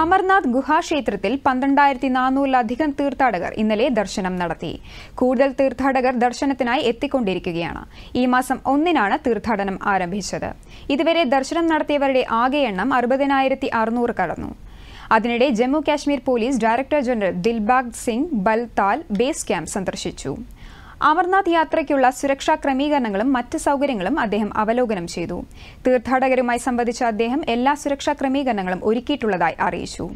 അമർനാഥ് ഗുഹാക്ഷേത്രത്തിൽ പന്ത്രണ്ടായിരത്തി നാനൂറിലധികം തീർത്ഥാടകർ ഇന്നലെ ദർശനം നടത്തി കൂടുതൽ തീർത്ഥാടകർ ദർശനത്തിനായി എത്തിക്കൊണ്ടിരിക്കുകയാണ് ഈ മാസം ഒന്നിനാണ് തീർത്ഥാടനം ആരംഭിച്ചത് ഇതുവരെ ദർശനം നടത്തിയവരുടെ ആകെ എണ്ണം അറുപതിനായിരത്തി അറുനൂറ് കടന്നു അതിനിടെ Jammu Kashmir police director general Dilbag Singh Baltal base camp സന്ദർശിച്ചു അമർനാഥ് യാത്രയ്ക്കുള്ള സുരക്ഷാ ക്രമീകരണങ്ങളും മറ്റ് സൗകര്യങ്ങളും അദ്ദേഹം അവലോകനം ചെയ്തു തീർത്ഥാടകരുമായി സംബന്ധിച്ച അദ്ദേഹം എല്ലാ സുരക്ഷാ ക്രമീകരണങ്ങളും ഒരുക്കിയിട്ടുള്ളതായി അറിയിച്ചു